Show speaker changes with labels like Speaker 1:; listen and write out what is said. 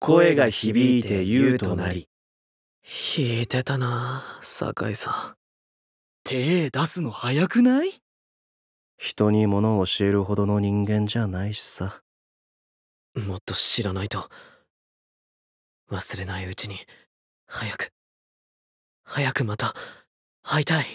Speaker 1: 声が響いて言うとなり
Speaker 2: 弾いてたな
Speaker 3: 酒井さん
Speaker 2: 手出すの早くない
Speaker 3: 人に物を教えるほどの人間じゃないしさもっと知らないと忘れないうちに早く
Speaker 4: 早くまた会いたい